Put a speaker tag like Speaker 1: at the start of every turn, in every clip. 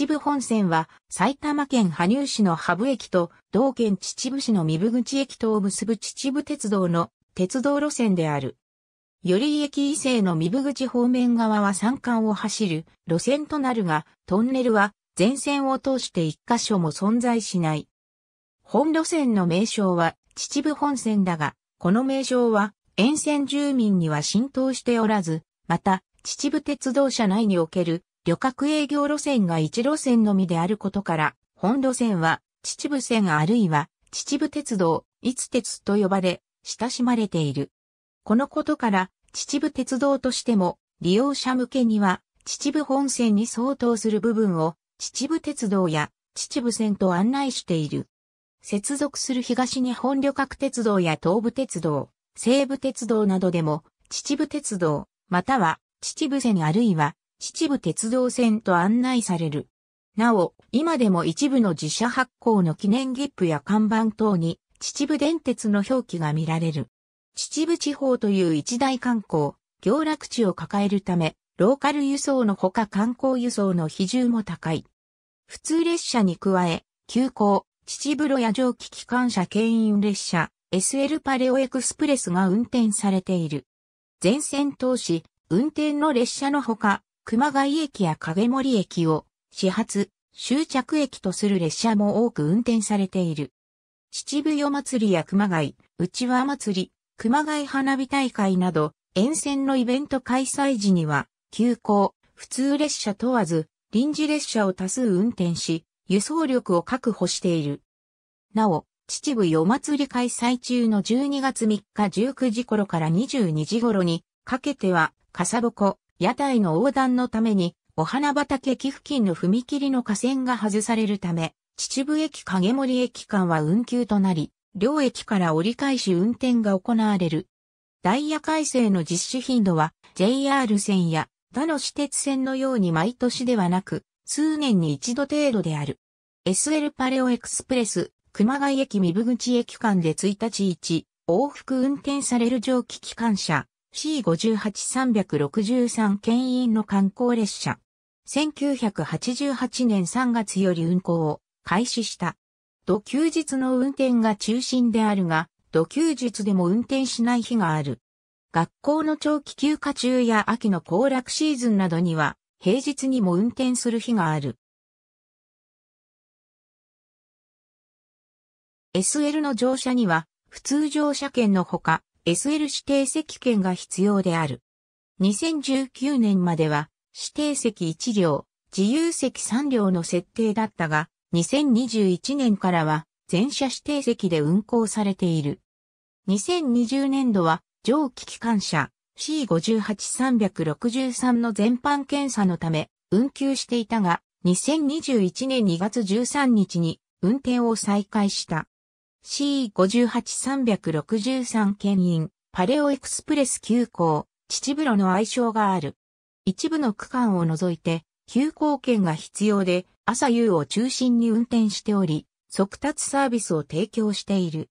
Speaker 1: 秩父本線は埼玉県羽生市の羽生駅と同県秩父市の三部口駅とを結ぶ秩父鉄道の鉄道路線である。より駅以西の三部口方面側は山間を走る路線となるが、トンネルは全線を通して一箇所も存在しない。本路線の名称は秩父本線だが、この名称は沿線住民には浸透しておらず、また秩父鉄道車内における旅客営業路線が1路線のみであることから、本路線は秩父線あるいは秩父鉄道、いつ鉄と呼ばれ、親しまれている。このことから、秩父鉄道としても、利用者向けには、秩父本線に相当する部分を、秩父鉄道や秩父線と案内している。接続する東日本旅客鉄道や東武鉄道、西武鉄道などでも、秩父鉄道、または秩父線あるいは秩父鉄道線と案内される。なお、今でも一部の自社発行の記念切符や看板等に、秩父電鉄の表記が見られる。秩父地方という一大観光、行楽地を抱えるため、ローカル輸送のほか観光輸送の比重も高い。普通列車に加え、急行、秩父路や蒸気機関車牽引列車、SL パレオエクスプレスが運転されている。全線通し、運転の列車のほか、熊谷駅や影森駅を始発、終着駅とする列車も多く運転されている。秩父夜祭りや熊谷、内輪祭り、熊谷花火大会など、沿線のイベント開催時には、急行、普通列車問わず、臨時列車を多数運転し、輸送力を確保している。なお、秩父夜祭り開催中の12月3日19時頃から22時頃にかけては、かさぼこ、屋台の横断のために、お花畑駅付近の踏切の架線が外されるため、秩父駅影森駅間は運休となり、両駅から折り返し運転が行われる。ダイヤ改正の実施頻度は JR 線や他の私鉄線のように毎年ではなく、数年に一度程度である。SL パレオエクスプレス、熊谷駅三部口駅間で1日1往復運転される蒸気機関車、C58363 牽引の観光列車。1988年3月より運行を開始した。土休日の運転が中心であるが、土休日でも運転しない日がある。学校の長期休暇中や秋の行楽シーズンなどには、平日にも運転する日がある。SL の乗車には、普通乗車券のほか、SL 指定席券が必要である。2019年までは指定席1両、自由席3両の設定だったが、2021年からは全車指定席で運行されている。2020年度は蒸気機関車 C58363 の全般検査のため運休していたが、2021年2月13日に運転を再開した。C58363 県員、パレオエクスプレス急行、秩父路の愛称がある。一部の区間を除いて、急行券が必要で、朝夕を中心に運転しており、速達サービスを提供している。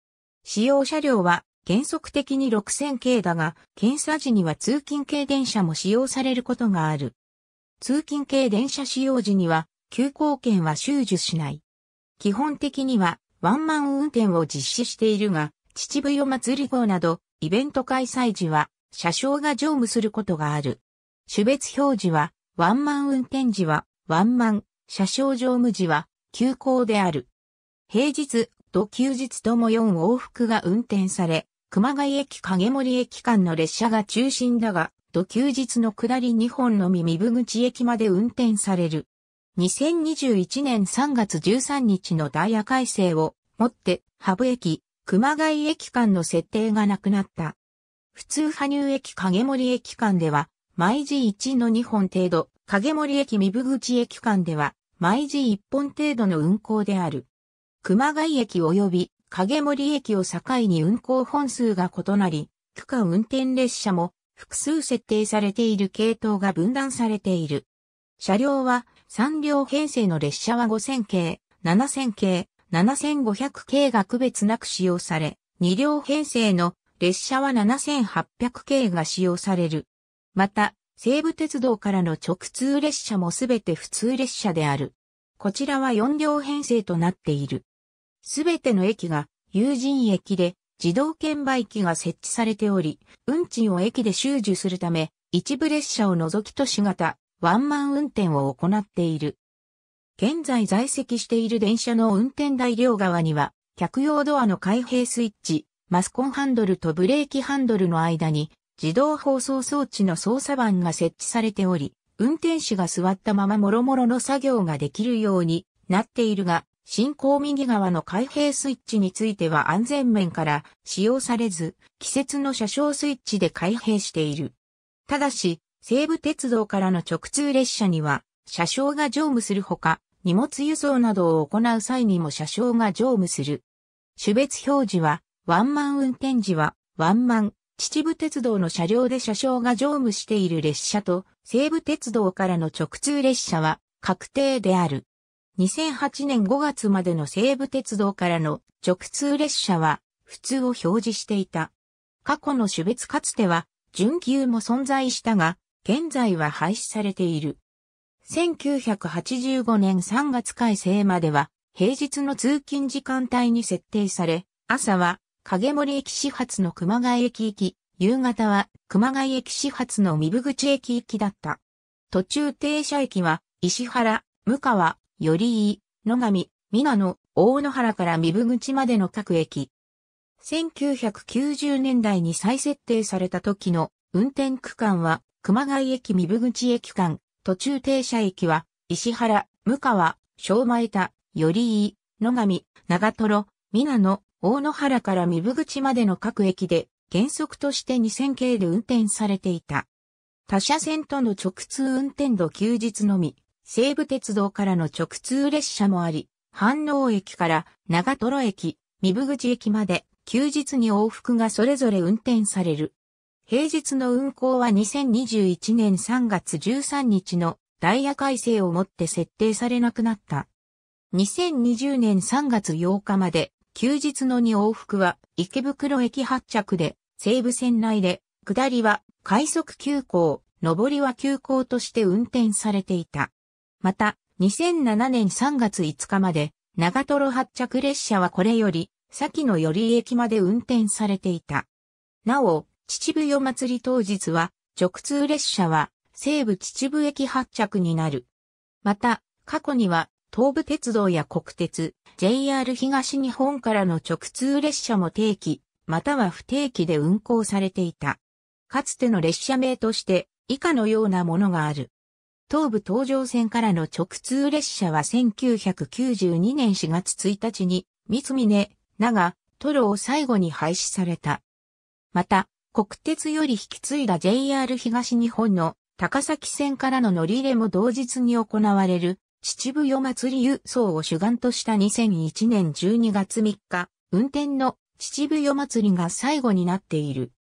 Speaker 1: 使用車両は原則的に6000系だが、検査時には通勤系電車も使用されることがある。通勤系電車使用時には、急行券は収受しない。基本的にはワンマン運転を実施しているが、秩父夜祭り号など、イベント開催時は、車掌が乗務することがある。種別表示は、ワンマン運転時は、ワンマン、車掌乗務時は、休校である。平日と休日とも4往復が運転され、熊谷駅影森駅間の列車が中心だが、土休日の下り2本のみ三部口駅まで運転される。2021年3月13日のダイヤ改正をもって、ハブ駅、熊谷駅間の設定がなくなった。普通羽生駅影森駅間では、毎時1の2本程度、影森駅三部口駅間では、毎時1本程度の運行である。熊谷駅及び影森駅を境に運行本数が異なり、区間運転列車も複数設定されている系統が分断されている。車両は3両編成の列車は5000系、7000系、7500系が区別なく使用され、2両編成の列車は7800系が使用される。また、西武鉄道からの直通列車もすべて普通列車である。こちらは4両編成となっている。すべての駅が有人駅で自動券売機が設置されており、運賃を駅で収受するため、一部列車を除き都市型、ワンマン運転を行っている。現在在籍している電車の運転台両側には、客用ドアの開閉スイッチ、マスコンハンドルとブレーキハンドルの間に、自動放送装置の操作盤が設置されており、運転手が座ったまま諸々の作業ができるようになっているが、進行右側の開閉スイッチについては安全面から使用されず、季節の車掌スイッチで開閉している。ただし、西武鉄道からの直通列車には、車掌が乗務するほか、荷物輸送などを行う際にも車掌が乗務する。種別表示は、ワンマン運転時は、ワンマン、秩父鉄道の車両で車掌が乗務している列車と、西武鉄道からの直通列車は、確定である。2008年5月までの西武鉄道からの直通列車は、普通を表示していた。過去の種別かつては、準急も存在したが、現在は廃止されている。1985年3月改正までは、平日の通勤時間帯に設定され、朝は影森駅始発の熊谷駅行き、夕方は熊谷駅始発の三部口駅行きだった。途中停車駅は石原、向川、寄居、野上、奈野、大野原から三部口までの各駅。1990年代に再設定された時の運転区間は熊谷駅三部口駅間、途中停車駅は、石原、向川、昭前田、寄居、野上、長瀞、皆野、大野原から三部口までの各駅で、原則として2000系で運転されていた。他車線との直通運転度休日のみ、西武鉄道からの直通列車もあり、飯能駅から長瀞駅、三部口駅まで休日に往復がそれぞれ運転される。平日の運行は2021年3月13日のダイヤ改正をもって設定されなくなった。2020年3月8日まで休日の2往復は池袋駅発着で西武線内で下りは快速急行、上りは急行として運転されていた。また2007年3月5日まで長瀞発着列車はこれより先の寄り駅まで運転されていた。なお、秩父夜祭り当日は、直通列車は西武秩父駅発着になる。また、過去には東武鉄道や国鉄、JR 東日本からの直通列車も定期、または不定期で運行されていた。かつての列車名として以下のようなものがある。東武東上線からの直通列車は1992年4月1日に三峰、長、トロを最後に廃止された。また、国鉄より引き継いだ JR 東日本の高崎線からの乗り入れも同日に行われる秩父夜祭り輸送を主眼とした2001年12月3日、運転の秩父夜祭りが最後になっている。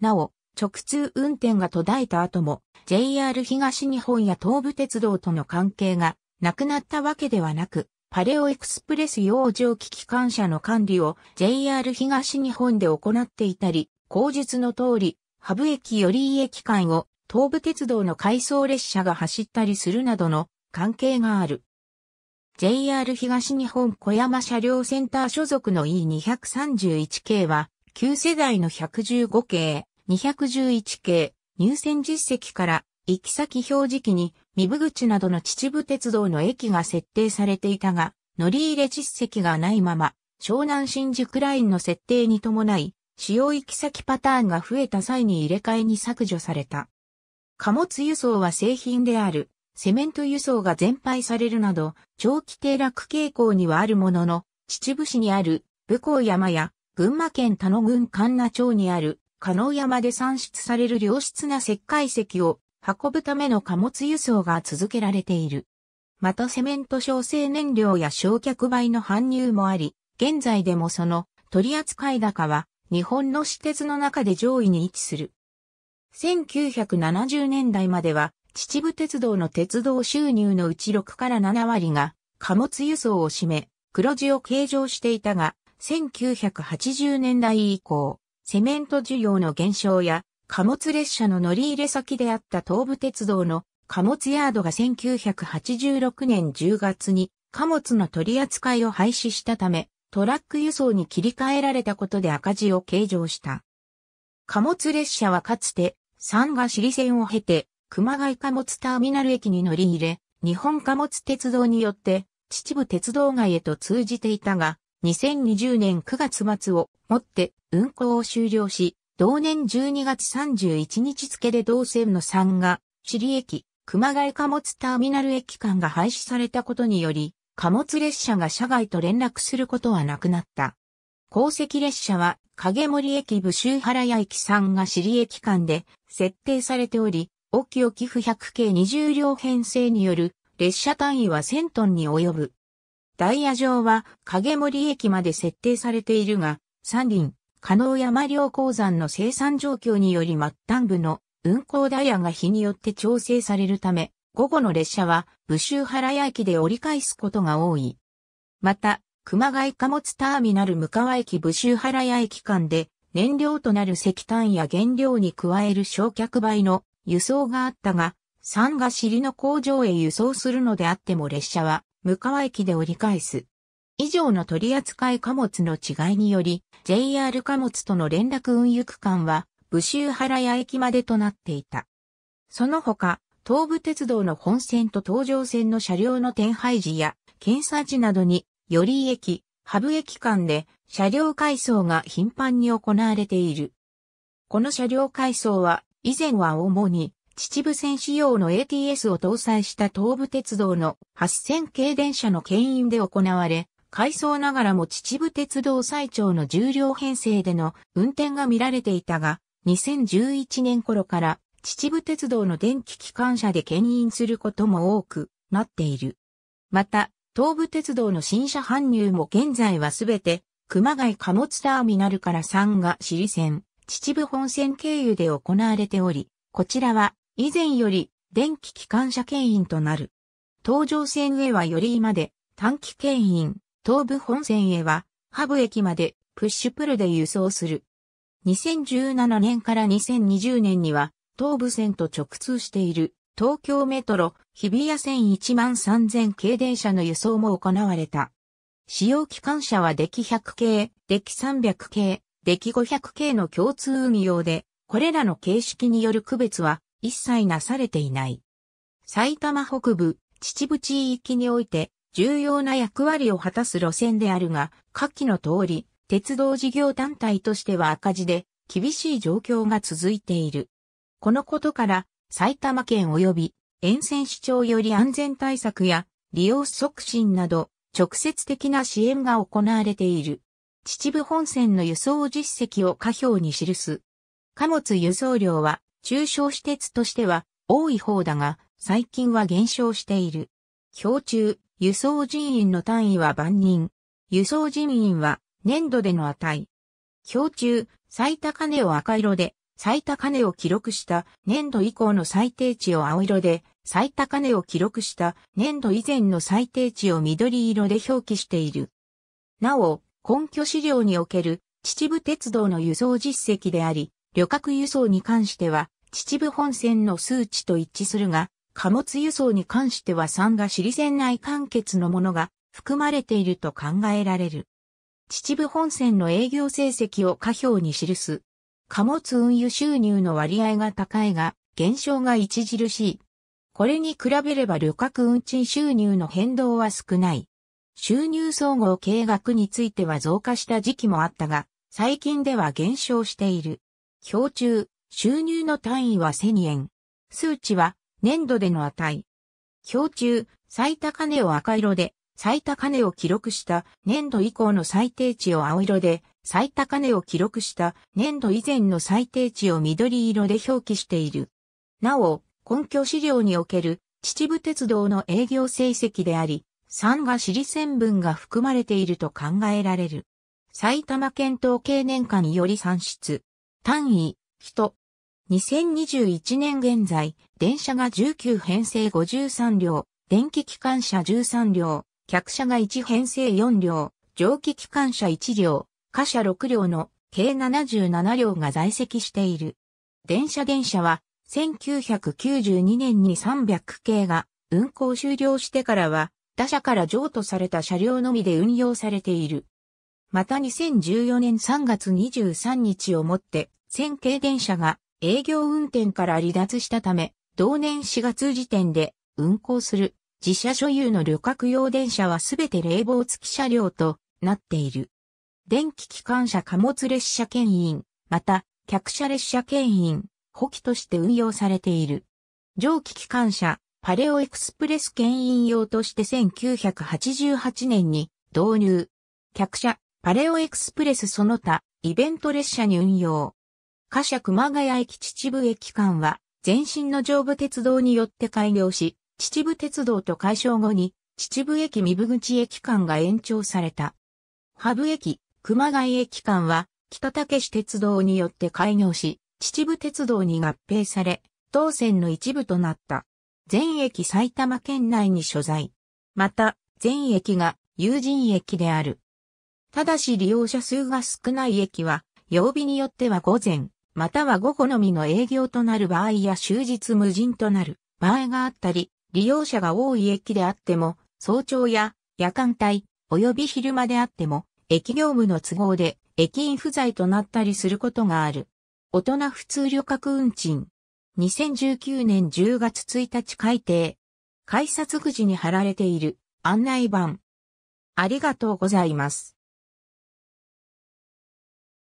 Speaker 1: なお、直通運転が途絶えた後も JR 東日本や東武鉄道との関係がなくなったわけではなく、パレオエクスプレス洋上機機関車の管理を JR 東日本で行っていたり、後述の通り、ハブ駅寄井駅間を東武鉄道の回送列車が走ったりするなどの関係がある。JR 東日本小山車両センター所属の E231 系は、旧世代の115系、211系、入線実績から行き先表示器に、三部口などの秩父鉄道の駅が設定されていたが、乗り入れ実績がないまま、湘南新宿ラインの設定に伴い、使用行き先パターンが増えた際に入れ替えに削除された。貨物輸送は製品である、セメント輸送が全廃されるなど、長期低落傾向にはあるものの、秩父市にある武甲山や、群馬県田野郡神奈町にある加納山で産出される良質な石灰石を運ぶための貨物輸送が続けられている。またセメント焼成燃料や焼却灰の搬入もあり、現在でもその取扱高は日本の私鉄の中で上位に位置する。1970年代までは、秩父鉄道の鉄道収入のうち6から7割が貨物輸送を占め、黒字を計上していたが、1980年代以降、セメント需要の減少や貨物列車の乗り入れ先であった東武鉄道の貨物ヤードが1986年10月に貨物の取り扱いを廃止したため、トラック輸送に切り替えられたことで赤字を計上した。貨物列車はかつて、三河尻線を経て、熊谷貨物ターミナル駅に乗り入れ、日本貨物鉄道によって、秩父鉄道街へと通じていたが、2020年9月末をもって運行を終了し、同年12月31日付で同線の河、が、尻駅、熊谷貨物ターミナル駅間が廃止されたことにより、貨物列車が車外と連絡することはなくなった。鉱石列車は影森駅部周原屋駅さんが尻駅間で設定されており、沖沖オ百フ100系20両編成による列車単位は1000トンに及ぶ。ダイヤ上は影森駅まで設定されているが、山林、加納山両鉱山の生産状況により末端部の運行ダイヤが日によって調整されるため、午後の列車は、武州原屋駅で折り返すことが多い。また、熊谷貨物ターミナル向川駅武州原屋駅間で、燃料となる石炭や原料に加える焼却灰の輸送があったが、山が尻の工場へ輸送するのであっても列車は、向川駅で折り返す。以上の取扱い貨物の違いにより、JR 貨物との連絡運輸区間は、武州原屋駅までとなっていた。その他、東武鉄道の本線と東上線の車両の転廃時や検査時などに、より駅、ハブ駅間で車両改装が頻繁に行われている。この車両改装は、以前は主に秩父線仕様の ATS を搭載した東武鉄道の8000系電車の牽引で行われ、改装ながらも秩父鉄道最長の重量編成での運転が見られていたが、2011年頃から秩父鉄道の電気機関車で牽引することも多くなっている。また、東武鉄道の新車搬入も現在はすべて、熊谷貨物ターミナルから三が尻線、秩父本線経由で行われており、こちらは以前より電気機関車牽引となる。東上線へはよりまで短期牽引、東武本線へはハブ駅までプッシュプルで輸送する。2017年から2020年には東武線と直通している東京メトロ日比谷線1万3000系電車の輸送も行われた。使用機関車は出来100系、出来300系、出来500系の共通運用で、これらの形式による区別は一切なされていない。埼玉北部、秩父地域において重要な役割を果たす路線であるが、下記の通り、鉄道事業団体としては赤字で厳しい状況が続いている。このことから、埼玉県及び沿線市長より安全対策や利用促進など直接的な支援が行われている。秩父本線の輸送実績を下表に記す。貨物輸送量は中小私鉄としては多い方だが、最近は減少している。表中、輸送人員の単位は万人。輸送人員は年度での値。表中、最高値を赤色で、最高値を記録した年度以降の最低値を青色で、最高値を記録した年度以前の最低値を緑色で表記している。なお、根拠資料における秩父鉄道の輸送実績であり、旅客輸送に関しては秩父本線の数値と一致するが、貨物輸送に関しては3が尻線内完結のものが含まれていると考えられる。秩父本線の営業成績を下表に記す。貨物運輸収入の割合が高いが、減少が著しい。これに比べれば旅客運賃収入の変動は少ない。収入総合計額については増加した時期もあったが、最近では減少している。表中、収入の単位は1000円。数値は年度での値。表中、最高値を赤色で、最高値を記録した年度以降の最低値を青色で、最高値を記録した年度以前の最低値を緑色で表記している。なお、根拠資料における秩父鉄道の営業成績であり、3が尻線分が含まれていると考えられる。埼玉県統計年間により算出。単位、人。2021年現在、電車が19編成53両、電気機関車13両、客車が1編成4両、蒸気機関車1両、貨車6両の計77両が在籍している。電車電車は1992年に300系が運行終了してからは他社から譲渡された車両のみで運用されている。また2014年3月23日をもって1000系電車が営業運転から離脱したため、同年4月時点で運行する自社所有の旅客用電車はすべて冷房付き車両となっている。電気機関車貨物列車牽引、また、客車列車牽引、補機として運用されている。蒸気機関車、パレオエクスプレス牽引用として1988年に導入。客車、パレオエクスプレスその他、イベント列車に運用。貨車熊谷駅秩父駅間は、前身の上部鉄道によって開業し、秩父鉄道と解消後に、秩父駅三部口駅間が延長された。ハブ駅、熊谷駅間は北竹市鉄道によって開業し、秩父鉄道に合併され、当線の一部となった。全駅埼玉県内に所在。また、全駅が有人駅である。ただし利用者数が少ない駅は、曜日によっては午前、または午後のみの営業となる場合や終日無人となる場合があったり、利用者が多い駅であっても、早朝や夜間帯、及び昼間であっても、駅業務の都合で駅員不在となったりすることがある。大人普通旅客運賃。2019年10月1日改定。改札口に貼られている案内板。ありがとうございます。